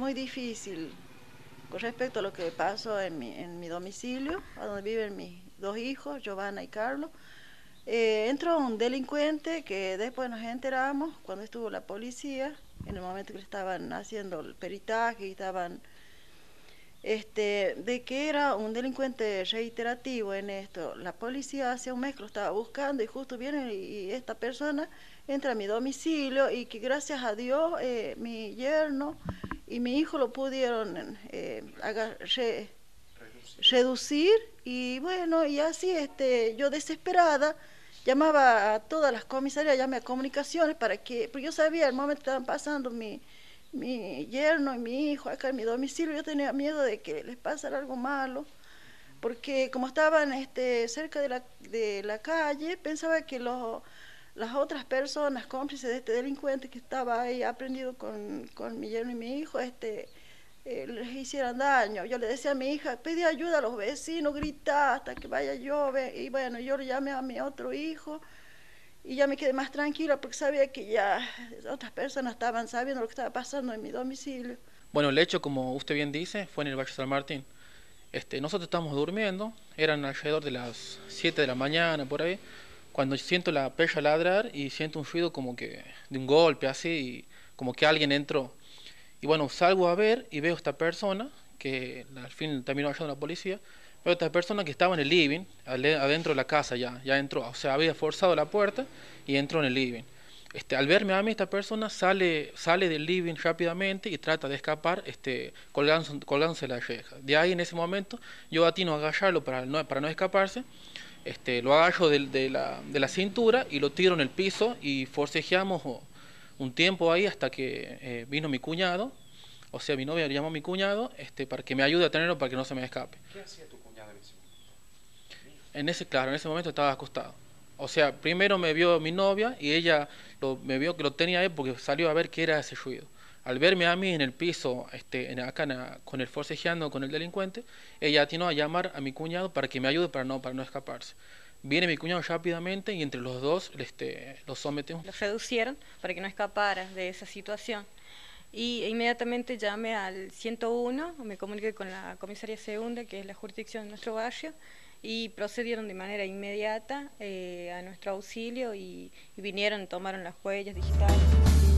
muy difícil con respecto a lo que pasó en mi, en mi domicilio, a donde viven mis dos hijos, Giovanna y Carlos. Eh, entró un delincuente que después nos enteramos cuando estuvo la policía, en el momento que estaban haciendo el peritaje y estaban este, de que era un delincuente reiterativo en esto. La policía hace un mes lo estaba buscando y justo viene y esta persona entra a mi domicilio y que gracias a Dios eh, mi yerno y mi hijo lo pudieron eh, reducir. y bueno, y así este, yo desesperada llamaba a todas las comisarías, llamé a comunicaciones para que, porque yo sabía el momento que estaban pasando mi, yerno y mi hijo acá en mi domicilio, yo tenía miedo de que les pasara algo malo, porque como estaban este, cerca de de la calle, pensaba que los las otras personas cómplices de este delincuente que estaba ahí aprendido con, con mi yerno y mi hijo, este, eh, les hicieran daño. Yo le decía a mi hija, pedí ayuda a los vecinos, grita hasta que vaya llover. Y bueno, yo le llamé a mi otro hijo y ya me quedé más tranquila porque sabía que ya otras personas estaban sabiendo lo que estaba pasando en mi domicilio. Bueno, el hecho, como usted bien dice, fue en el Valle San Martín. Este, nosotros estábamos durmiendo, eran alrededor de las 7 de la mañana, por ahí cuando siento la pecha ladrar y siento un ruido como que de un golpe así, como que alguien entró. Y bueno, salgo a ver y veo a esta persona, que al fin terminó hallando la policía, veo a esta persona que estaba en el living, adentro de la casa ya, ya entró, o sea, había forzado la puerta y entró en el living. Este, al verme a mí, esta persona sale, sale del living rápidamente y trata de escapar este, colgándose, la reja. De ahí, en ese momento, yo atino a agarrarlo para para no escaparse este, lo agarro de, la, cintura y lo tiro en el piso y forcejeamos un tiempo ahí hasta que eh, vino mi cuñado, o sea, mi novia llamó a mi cuñado este, para que me ayude a tenerlo para que no se me escape. ¿Qué hacía tu cuñado en ese momento? En ese, claro, en ese momento estaba acostado. O sea, primero me vio mi novia y ella me vio que lo tenía ahí porque salió a ver qué era ese ruido al verme a mí en el piso, este, en, acá con el forcejeando con el delincuente, ella atinó a llamar a mi cuñado para que me ayude para no, para no escaparse. Viene mi cuñado rápidamente y entre los dos este, los sometemos. Los reducieron para que no escapara de esa situación. Y inmediatamente llamé al 101, me comuniqué con la comisaría segunda, que es la jurisdicción de nuestro barrio, y procedieron de manera inmediata eh, a nuestro auxilio y, y vinieron, tomaron las huellas digitales.